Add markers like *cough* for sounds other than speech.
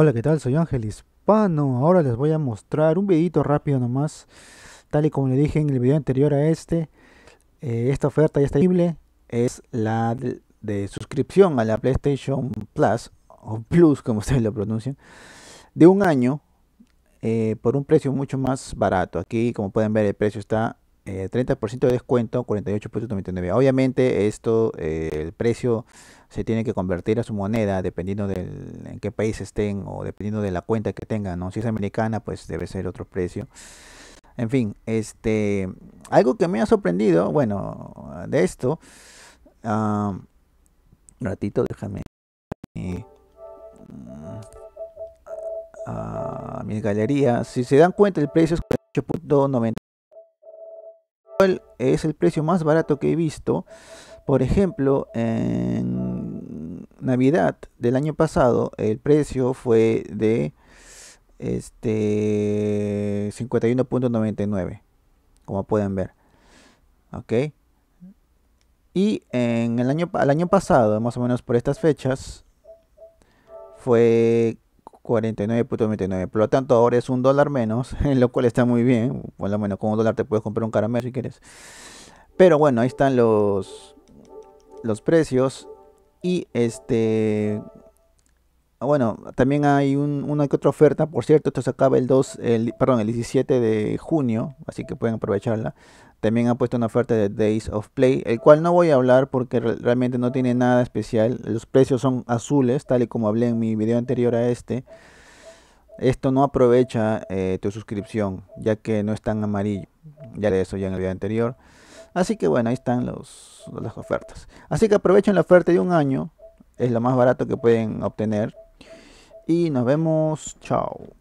Hola, ¿qué tal? Soy Ángel Hispano. Ahora les voy a mostrar un videito rápido nomás. Tal y como le dije en el video anterior a este, eh, esta oferta ya está disponible. Es la de, suscripción a la PlayStation Plus, o Plus como ustedes lo pronuncian, de un año eh, por un precio mucho más barato. Aquí, como pueden ver, el precio está 30% eh, de descuento, 48.99. Obviamente, esto, el precio se tiene que convertir a su moneda dependiendo del, en qué país estén o dependiendo de la cuenta que tengan, ¿no? Si es americana, pues debe ser otro precio. En fin, este, algo que me ha sorprendido, bueno, de esto, ah, un ratito, déjame mm, a ah, mis galerías. Si se dan cuenta, el precio es 8.90. Es el precio más barato que he visto. Por ejemplo, en Navidad del año pasado el precio fue de este 51.99 como pueden ver ok y en el año al año pasado más o menos por estas fechas fue 49.99 por lo tanto ahora es un dólar menos *laughs* lo cual está muy bien por lo menos con un dólar te puedes comprar un caramelo si quieres pero bueno ahí están los los precios y este. Bueno, también hay una que otra oferta. Por cierto, esto se acaba el 2, el, perdón, el 17 de junio, así que pueden aprovecharla. También han puesto una oferta de Days of Play, el cual no voy a hablar porque realmente no tiene nada especial. Los precios son azules, tal y como hablé en mi video anterior a este. Esto no aprovecha eh, tu suscripción, ya que no es tan amarillo. Ya de eso ya en el video anterior. Así que bueno, ahí están las ofertas. Así que aprovechen la oferta de un año. Es lo más barato que pueden obtener. Y nos vemos. Chao.